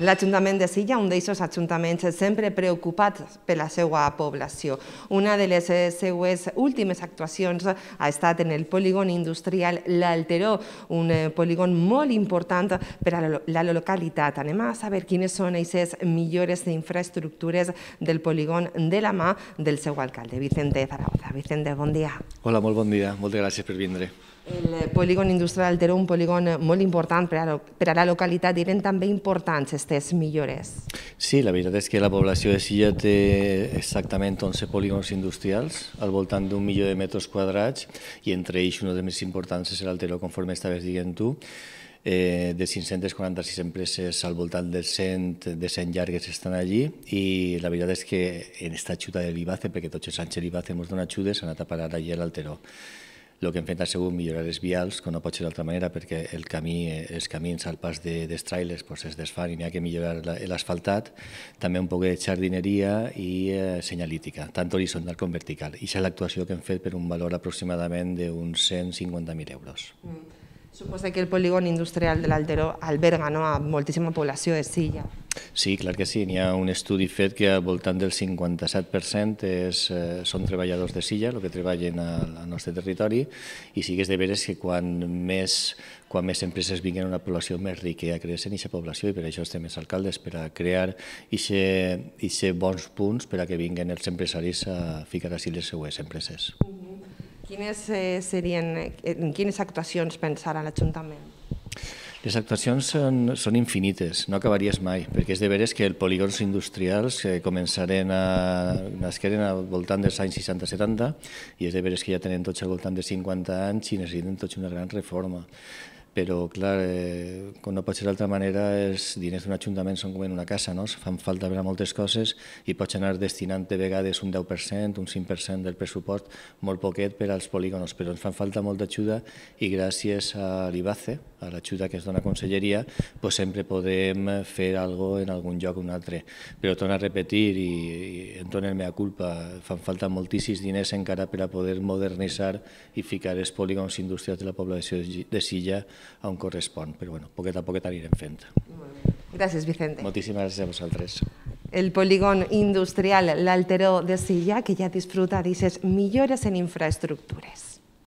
L'Ajuntament de Silla, un d'aquests ajuntaments sempre preocupat per la seva població. Una de les eh, seues últimes actuacions ha estat en el polígon industrial L'Alteró, un eh, polígon molt important per a la localitat. Anem a saber quines són aquestes millores d'infraestructures del polígon de la mà del seu alcalde, Vicente Zaragoza. Vicente, bon dia. Hola, molt bon dia. Moltes gràcies per vindre. El polígon industrial L'Alteró, un polígon molt important per a la localitat, eren també importants aquestes millores? Sí, la veritat és que la població de Silla té exactament 11 polígons industrials, al voltant d'un milió de metres quadrats, i entre ells un dels més importants és l'altero, conforme estaves dient tu, eh, de 546 empreses al voltant de 100, de 100 llargues estan allí i la veritat és que en esta ajuda de l'Ibace, perquè tots els anys l'Ibace ens dona ajudes, han anat a parar allà a l'Alteró el que hem fet ha sigut millorar els vials, que no pot ser d'altra manera, perquè el camí, els camins al pas de, dels trailers pues, es desfan i n'hi ha que millorar l'asfaltat, també un poc de jardineria i eh, senyalítica, tant horitzontal com vertical. I és l'actuació que hem fet per un valor aproximadament d'uns 150.000 euros. Mm. Suposa que el polígon industrial de l'Alteró alberga no, a moltíssima població de Silla. Sí, clar que sí. N'hi ha un estudi fet que al voltant del 57% és, eh, són treballadors de Silla, el que treballen al, al nostre territori, i sí que és de veres que quan més, quan més empreses vinguin a una població, més riquea creixen aquesta població, i per això estem els alcaldes, per a crear aquests bons punts per a que vinguin els empresaris a ficar així les seues empreses. Uh Quines eh, serien, eh, en quines actuacions pensarà l'Ajuntament? Les actuacions són, són infinites, no acabaries mai, perquè és de veres que els polígons industrials que eh, començaren a, nasqueren al voltant dels anys 60-70 i és de veres que ja tenen tots al voltant de 50 anys i necessiten tots una gran reforma però clar, eh, com no pot ser d'altra manera, els diners d'un ajuntament són com en una casa, no? fan falta per a moltes coses i pots anar destinant de vegades un 10%, un 5% del pressupost, molt poquet per als polígonos, però ens fan falta molta ajuda i gràcies a l'IBACE, a l'ajuda que es dona a Conselleria, doncs sempre podem fer alguna en algun lloc o un altre. Però torno a repetir i, i em torna la meva culpa, fan falta moltíssims diners encara per a poder modernitzar i ficar els polígons industrials de la població de Silla on correspon. Però bueno, poquet a poquet anirem fent. Gràcies, Vicente. Moltíssimes gràcies a vosaltres. El polígon industrial L'Alteró de Silla, que ja disfruta d'aquestes millores en infraestructures.